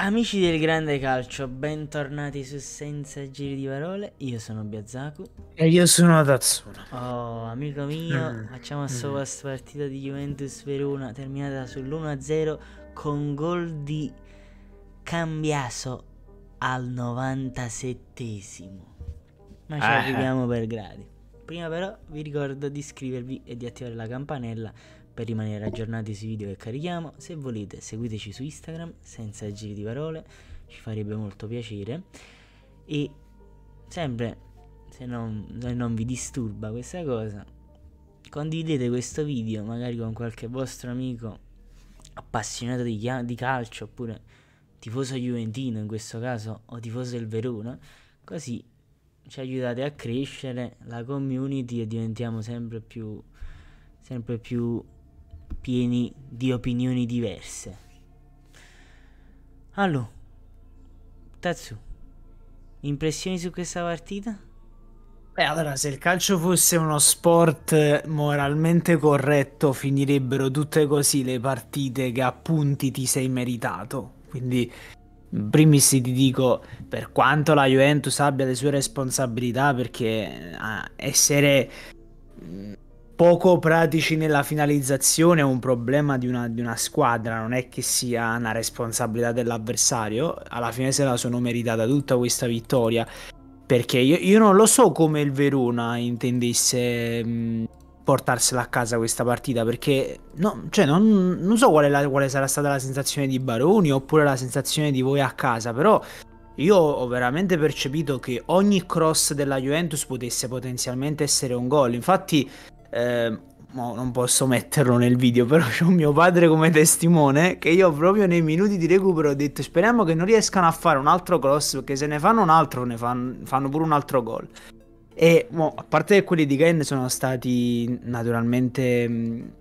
Amici del grande calcio, bentornati su Senza Giri di Parole, io sono Biazaku E io sono Tatsuna Oh, amico mio, mm. facciamo mm. sto mm. questa partita di Juventus Verona terminata sull'1-0 con gol di Cambiaso al 97esimo Ma ci ah, eh. arriviamo per gradi Prima però vi ricordo di iscrivervi e di attivare la campanella per rimanere aggiornati sui video che carichiamo, se volete seguiteci su Instagram senza giri di parole, ci farebbe molto piacere. E sempre, se non, se non vi disturba questa cosa, condividete questo video magari con qualche vostro amico appassionato di, di calcio oppure tifoso juventino in questo caso o tifoso del Verona, così ci aiutate a crescere la community e diventiamo sempre più, sempre più pieni di opinioni diverse. Allora, Tatsu, impressioni su questa partita? Beh, allora, se il calcio fosse uno sport eh, moralmente corretto, finirebbero tutte così le partite che a punti ti sei meritato. Quindi, in primis ti dico, per quanto la Juventus abbia le sue responsabilità, perché eh, essere mm, poco pratici nella finalizzazione è un problema di una, di una, squadra, non è che sia una responsabilità dell'avversario. Alla fine se la sono meritata tutta questa vittoria. Perché io, io non lo so come il Verona intendesse mh, mm, portarsela a casa questa partita. Perché no, cioè non, non, so quale, la, quale sarà stata la sensazione di Baroni oppure la sensazione di voi a casa. Però io ho veramente percepito che ogni cross della Juventus potesse potenzialmente essere un gol. Infatti eh, no, non posso metterlo nel video, però c'è mio padre come testimone che io proprio nei minuti di recupero ho detto speriamo che non riescano a fare un altro cross perché se ne fanno un altro ne fanno, fanno pure un altro gol. E mo, a parte che quelli di Ken sono stati naturalmente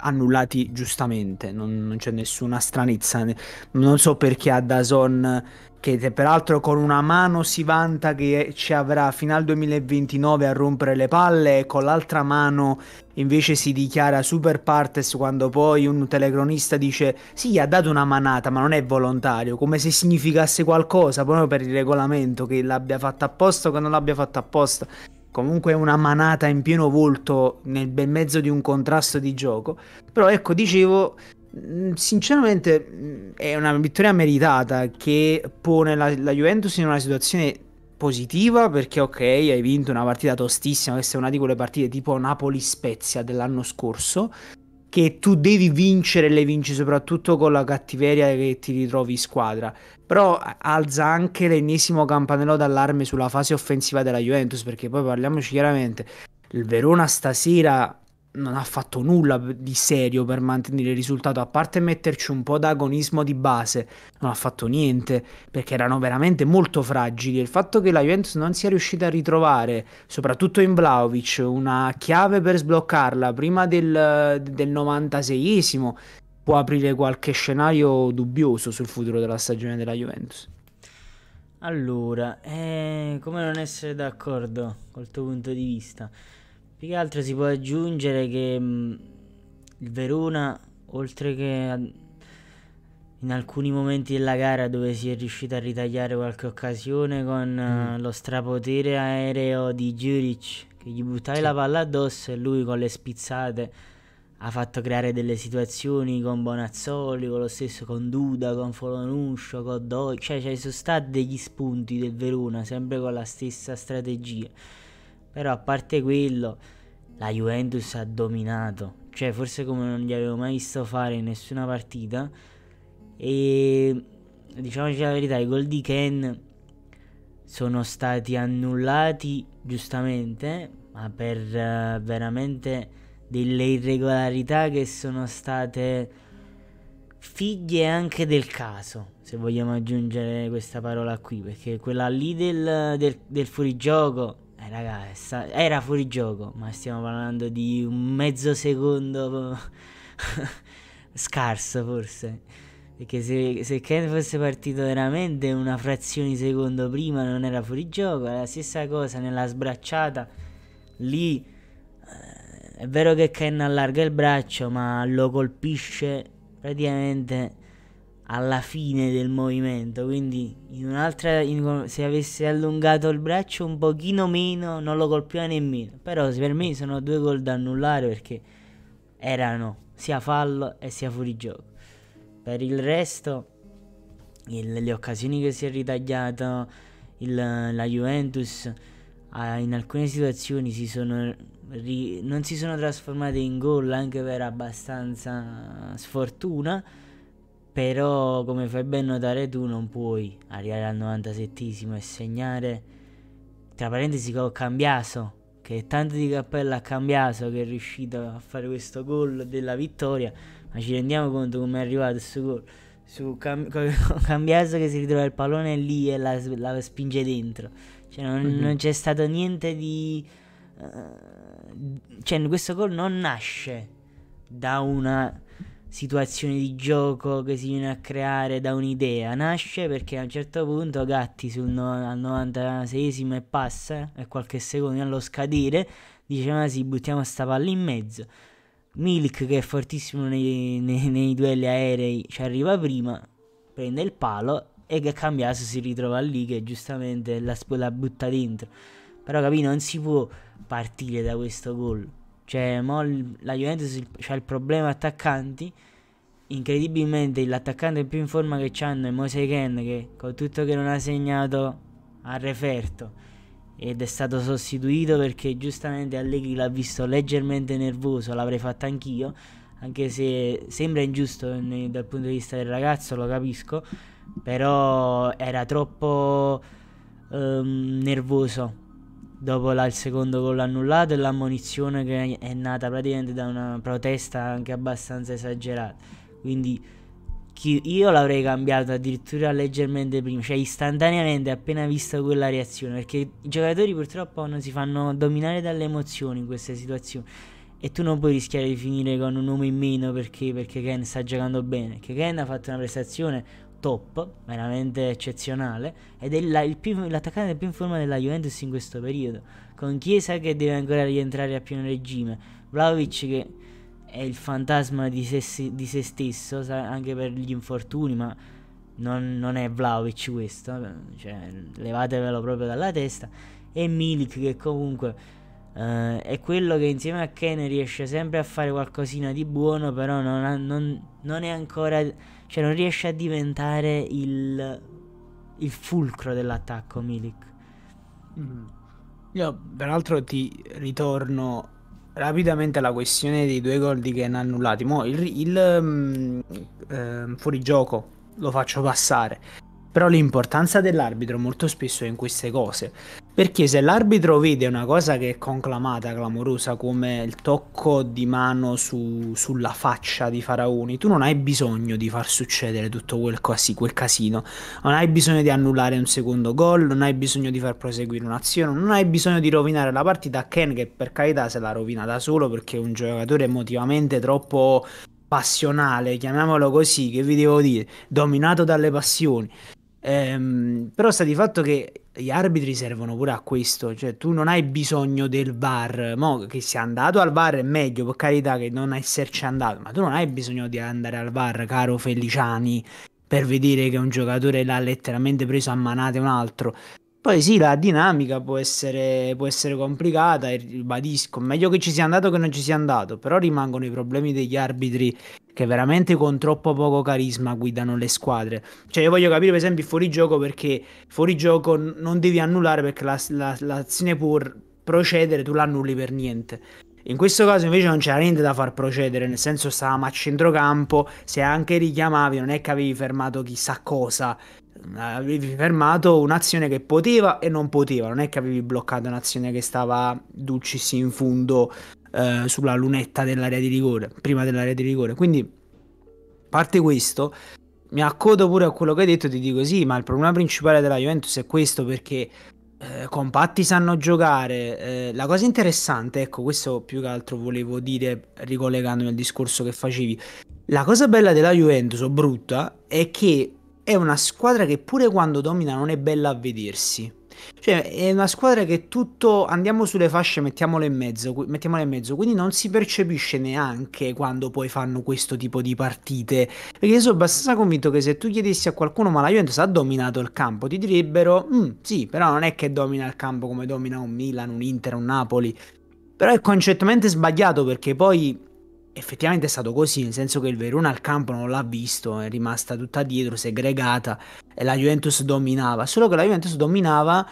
annullati giustamente, non, non c'è nessuna stranezza. Non so perché a Dazon, che peraltro con una mano si vanta che ci avrà fino al 2029 a rompere le palle e con l'altra mano invece si dichiara super partes quando poi un telecronista dice sì ha dato una manata ma non è volontario, come se significasse qualcosa proprio per il regolamento che l'abbia fatto apposta o che non l'abbia fatto apposta comunque una manata in pieno volto nel bel mezzo di un contrasto di gioco. Però ecco, dicevo, mm, sinceramente mm, è una vittoria meritata che pone la, la Juventus in una situazione positiva perché ok, hai vinto una partita tostissima, questa è una di quelle partite tipo Napoli-Spezia dell'anno scorso, che tu devi vincere e le vinci soprattutto con la cattiveria che ti ritrovi in squadra. Però eh, alza anche l'ennesimo campanello d'allarme sulla fase offensiva della Juventus, perché poi parliamoci chiaramente, il Verona stasera non ha fatto nulla di serio per mantenere il risultato, a parte metterci un po' d'agonismo di base, non ha fatto niente, perché erano veramente molto fragili. Il fatto che la Juventus non sia riuscita a ritrovare, soprattutto in Vlaovic, una chiave per sbloccarla prima del, del 96esimo, può aprire qualche scenario dubbioso sul futuro della stagione della Juventus. Allora, eh, come non essere d'accordo col tuo punto di vista? Più che altro si può aggiungere che mh, mm, il Verona, oltre che a, in alcuni momenti della gara dove si è riuscito a ritagliare qualche occasione con eh, mm. uh, lo strapotere aereo di Juric, che gli buttavi sì. la palla addosso e lui con le spizzate ha fatto creare delle situazioni con Bonazzoli, con lo stesso con Duda, con Folonuscio, con Doi, cioè ci cioè, sono stati degli spunti del Verona, sempre con la stessa strategia. Però a parte quello, la Juventus ha dominato. Cioè, forse come non gli avevo mai visto fare in nessuna partita. E diciamoci la verità, i gol di Ken sono stati annullati giustamente, ma per uh, veramente delle irregolarità che sono state figlie anche del caso, se vogliamo aggiungere questa parola qui, perché quella lì del, del, del fuorigioco raga, era fuori gioco, ma stiamo parlando di un mezzo secondo scarso forse. Perché se, se Ken fosse partito veramente una frazione di secondo prima non era fuori gioco, era la stessa cosa nella sbracciata, lì eh, è vero che Ken allarga il braccio ma lo colpisce praticamente alla fine del movimento, quindi in un'altra in, se avesse allungato il braccio un pochino meno non lo colpiva nemmeno, però per me sono due gol da annullare perché erano sia fallo e sia fuori gioco. Per il resto il, le occasioni che si è ritagliato il, la Juventus ah, in alcune situazioni si sono ri, non si sono trasformate in gol anche per abbastanza sfortuna però, come fai ben notare tu, non puoi arrivare al 97 e segnare. Tra parentesi, con Cambiaso, che tanto di cappella ha Cambiaso che è riuscito a fare questo gol della vittoria. Ma ci rendiamo conto come è arrivato questo gol. Su Cam- Cambiaso che si ritrova il pallone lì e la, la spinge dentro. Cioè, non, mm-hmm. non c'è stato niente di. Uh, cioè, questo gol non nasce da una situazione di gioco che si viene a creare da un'idea. Nasce perché a un certo punto Gatti sul no- al 96 e passa e eh, qualche secondo allo scadere dice ma si buttiamo sta palla in mezzo. Milk che è fortissimo nei, nei, nei duelli aerei ci arriva prima, prende il palo e che cambiato si ritrova lì che giustamente la, la butta dentro. Però capì non si può partire da questo gol cioè, la Juventus ha il problema attaccanti. Incredibilmente l'attaccante più in forma che c'hanno è Mose Ken che con tutto che non ha segnato ha referto ed è stato sostituito perché giustamente Allegri l'ha visto leggermente nervoso, l'avrei fatto anch'io, anche se sembra ingiusto ne, dal punto di vista del ragazzo, lo capisco, però era troppo um, nervoso dopo là, il secondo gol annullato e l'ammonizione che è nata praticamente da una protesta anche abbastanza esagerata. Quindi chi, io l'avrei cambiato addirittura leggermente prima, cioè istantaneamente appena visto quella reazione, perché i giocatori purtroppo non si fanno dominare dalle emozioni in queste situazioni. E tu non puoi rischiare di finire con un uomo in meno perché, perché Ken sta giocando bene. Che Ken ha fatto una prestazione top, veramente eccezionale, ed è la, più, l'attaccante più in forma della Juventus in questo periodo, con Chiesa che deve ancora rientrare a pieno regime, Vlaovic che è il fantasma di se, di se stesso, anche per gli infortuni, ma non, non è Vlaovic questo, cioè, levatevelo proprio dalla testa, e Milik che comunque... Uh, è quello che insieme a Kane riesce sempre a fare qualcosina di buono, però non, ha, non, non è ancora cioè non riesce a diventare il, il fulcro dell'attacco Milik. Mm. Io peraltro ti ritorno rapidamente alla questione dei due gol di Ken annullati. Mo il, il um, eh, fuorigioco lo faccio passare però l'importanza dell'arbitro molto spesso è in queste cose. Perché se l'arbitro vede una cosa che è conclamata, clamorosa, come il tocco di mano su, sulla faccia di Faraoni, tu non hai bisogno di far succedere tutto quel, casi, quel casino. Non hai bisogno di annullare un secondo gol, non hai bisogno di far proseguire un'azione, non hai bisogno di rovinare la partita. Ken, che per carità se la rovina da solo perché è un giocatore emotivamente troppo passionale, chiamiamolo così, che vi devo dire, dominato dalle passioni. Ehm, però sta di fatto che gli arbitri servono pure a questo, cioè tu non hai bisogno del VAR, Mo, che sia andato al VAR è meglio, per carità che non esserci andato, ma tu non hai bisogno di andare al VAR, caro Feliciani, per vedere che un giocatore l'ha letteralmente preso a manate un altro. Poi sì, la dinamica può essere, può essere complicata, ribadisco, meglio che ci sia andato che non ci sia andato, però rimangono i problemi degli arbitri che veramente con troppo poco carisma guidano le squadre. Cioè io voglio capire per esempio il fuorigioco perché fuorigioco non devi annullare perché la, la, l'azione può procedere, tu l'annulli per niente. In questo caso invece non c'era niente da far procedere, nel senso stavamo a centrocampo, se anche richiamavi non è che avevi fermato chissà cosa, eh, avevi fermato un'azione che poteva e non poteva, non è che avevi bloccato un'azione che stava dulcis in fondo eh, sulla lunetta dell'area di rigore, prima dell'area di rigore. Quindi, a parte questo, mi accodo pure a quello che hai detto, e ti dico sì, ma il problema principale della Juventus è questo perché eh, compatti sanno giocare. Eh, la cosa interessante, ecco, questo più che altro volevo dire ricollegandomi al discorso che facevi. La cosa bella della Juventus, brutta, è che è una squadra che pure quando domina non è bella a vedersi. Cioè, è una squadra che tutto andiamo sulle fasce, mettiamole in mezzo, Mettiamole in mezzo. Quindi non si percepisce neanche quando poi fanno questo tipo di partite. Perché io sono abbastanza convinto che se tu chiedessi a qualcuno, ma la Juventus ha dominato il campo, ti direbbero, mm, sì, però non è che domina il campo come domina un Milan, un Inter, un Napoli. Però è concettualmente sbagliato perché poi effettivamente è stato così, nel senso che il Verona al campo non l'ha visto, è rimasta tutta dietro, segregata e la Juventus dominava, solo che la Juventus dominava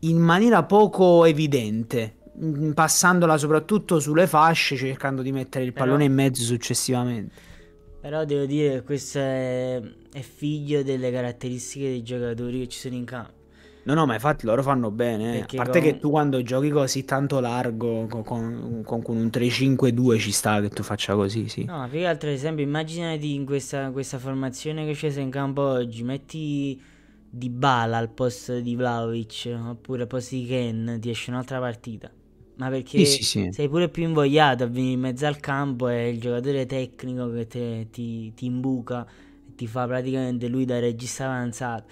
in maniera poco evidente, mm, passandola soprattutto sulle fasce, cercando di mettere il però, pallone in mezzo successivamente. Però devo dire che questo è, è figlio delle caratteristiche dei giocatori che ci sono in campo. No, no, ma infatti loro fanno bene. Eh. Perché a parte con... che tu quando giochi così tanto largo con, con, con un 3-5-2 ci sta che tu faccia così, sì. No, più che altro esempio, immaginati in questa, questa formazione che c'è in campo oggi, metti di Bala al posto di Vlaovic oppure al posto di Ken, ti esce un'altra partita. Ma perché sì, sì, sì. sei pure più invogliato a venire in mezzo al campo e il giocatore tecnico che te, ti, ti imbuca, ti fa praticamente lui da regista avanzato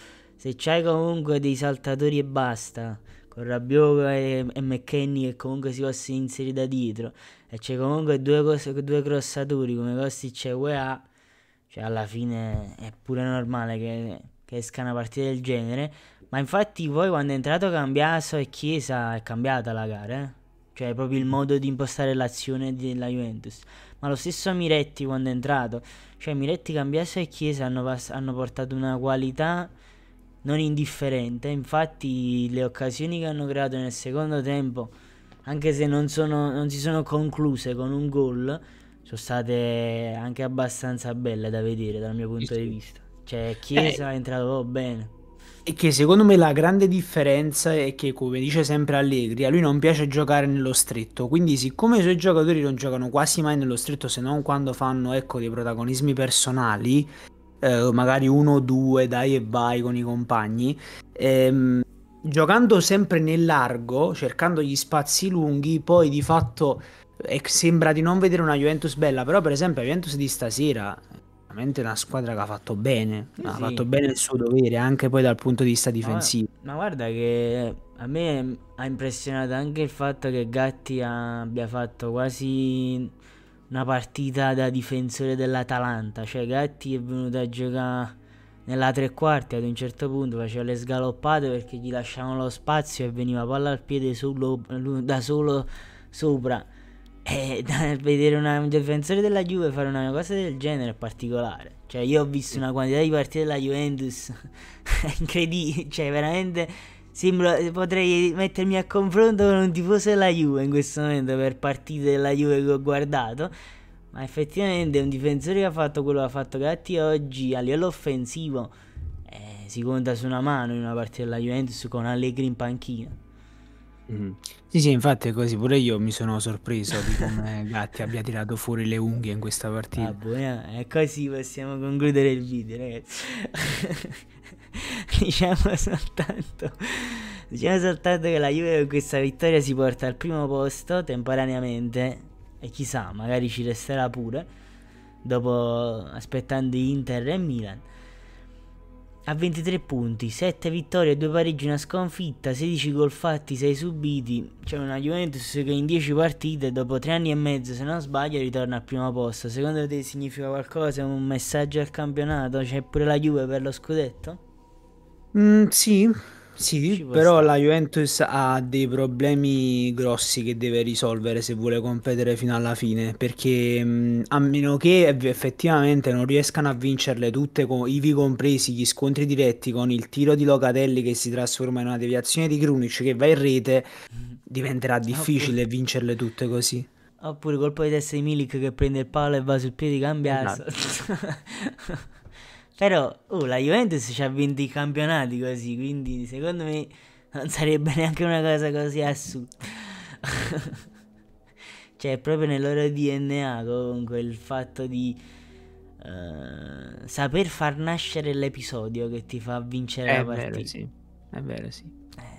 se c'hai comunque dei saltatori e basta, con Rabiot e, e McKenny che comunque si possono inserire da dietro, e c'è comunque due, cose, due crossatori come Kostic e UEA, cioè alla fine è pure normale che, che esca una partita del genere, ma infatti poi quando è entrato Cambiaso e Chiesa è cambiata la gara, eh? cioè proprio il modo di impostare l'azione della Juventus. Ma lo stesso Miretti quando è entrato, cioè Miretti, Cambiaso e Chiesa hanno, hanno portato una qualità non indifferente. Infatti le occasioni che hanno creato nel secondo tempo, anche se non, sono, non si sono concluse con un gol, sono state anche abbastanza belle da vedere dal mio punto di vista. Cioè eh, Chiesa eh. è entrato bene. E che secondo me la grande differenza è che, come dice sempre Allegri, a lui non piace giocare nello stretto. Quindi, siccome i suoi giocatori non giocano quasi mai nello stretto, se non quando fanno ecco, dei protagonismi personali, eh, magari uno o due, dai e vai con i compagni. Ehm, giocando sempre nel largo, cercando gli spazi lunghi, poi di fatto eh, sembra di non vedere una Juventus bella, però per esempio la Juventus di stasera veramente una squadra che ha fatto bene, sì, ha sì. fatto bene il suo dovere anche poi dal punto di vista difensivo. Ma, ma guarda che a me ha impressionato anche il fatto che Gatti abbia fatto quasi una partita da difensore dell'Atalanta, cioè Gatti è venuto a giocare nella tre quarti ad un certo punto faceva le sgaloppate perché gli lasciavano lo spazio e veniva palla al piede solo, da solo sopra. E vedere una, un difensore della Juve fare una cosa del genere è particolare. Cioè, io ho visto una quantità di partite della Juventus incredibile, cioè veramente Sembra, potrei mettermi a confronto con un tifoso della Juve in questo momento per partite della Juve che ho guardato. Ma effettivamente un difensore che ha fatto quello che ha fatto Gatti oggi a livello offensivo eh, si conta su una mano in una partita della Juventus con Allegri in panchina. Mm. Sì, sì, infatti è così. Pure io mi sono sorpreso di come Gatti abbia tirato fuori le unghie in questa partita. Ah, buona. E così possiamo concludere il video, ragazzi. diciamo soltanto diciamo soltanto che la Juve con questa vittoria si porta al primo posto temporaneamente e chissà magari ci resterà pure dopo aspettando Inter e Milan a 23 punti, 7 vittorie, 2 pareggi, una sconfitta, 16 gol fatti, 6 subiti. C'è una Juventus che in 10 partite, dopo 3 anni e mezzo, se non sbaglio, ritorna al primo posto. Secondo te significa qualcosa? Un messaggio al campionato? C'è pure la Juve per lo scudetto? Mm, sì, sì, Ci può però la stare. Juventus ha dei problemi grossi che deve risolvere se vuole competere fino alla fine, perché mh, mm, a meno che effettivamente non riescano a vincerle tutte, co- ivi compresi gli scontri diretti con il tiro di Locatelli che si trasforma in una deviazione di Krunic che va in rete, diventerà Ah, pure, difficile vincerle tutte così. Ah, oppure pure colpo di testa di Milik che prende il palo e va sul piede di No. Cambiasso. Esatto. Però oh, la Juventus ci ha vinto i campionati così, quindi secondo me non sarebbe neanche una cosa così assurda. cioè, è proprio nel loro DNA comunque il fatto di uh, saper far nascere l'episodio che ti fa vincere è la partita. Vero, sì. È vero, sì. Eh,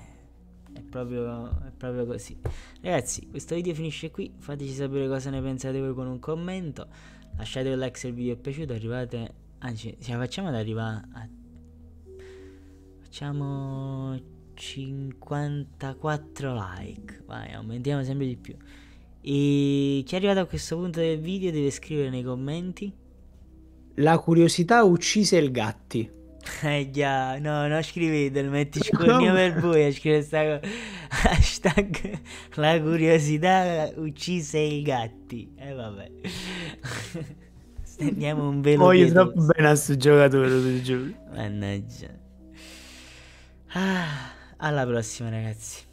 è proprio, è proprio così. Ragazzi, questo video finisce qui. Fateci sapere cosa ne pensate voi con un commento. Lasciate un like se il video è piaciuto. Arrivate anzi ce facciamo ad arrivare a facciamo 54 like vai aumentiamo sempre di più e chi è arrivato a questo punto del video deve scrivere nei commenti la curiosità uccise il gatti eh già no non scrivetelo mettici col mio per voi a scrivere sta cosa hashtag la curiosità uccise i gatti e eh, vabbè Stendiamo un velo Voglio pietoso. troppo bene a questo giocatore, Mannaggia. Ah, alla prossima, ragazzi.